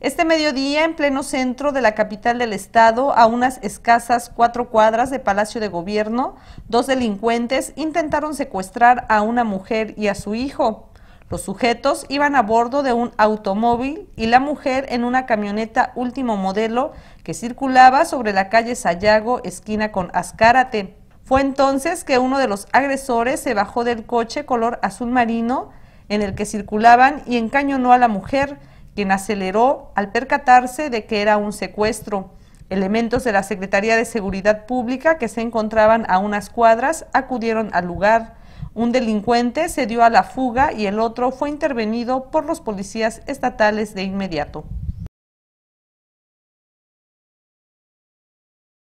Este mediodía, en pleno centro de la capital del estado, a unas escasas cuatro cuadras de Palacio de Gobierno, dos delincuentes intentaron secuestrar a una mujer y a su hijo. Los sujetos iban a bordo de un automóvil y la mujer en una camioneta último modelo que circulaba sobre la calle Sayago, esquina con Azcárate. Fue entonces que uno de los agresores se bajó del coche color azul marino en el que circulaban y encañonó a la mujer, quien aceleró al percatarse de que era un secuestro. Elementos de la Secretaría de Seguridad Pública que se encontraban a unas cuadras acudieron al lugar. Un delincuente se dio a la fuga y el otro fue intervenido por los policías estatales de inmediato.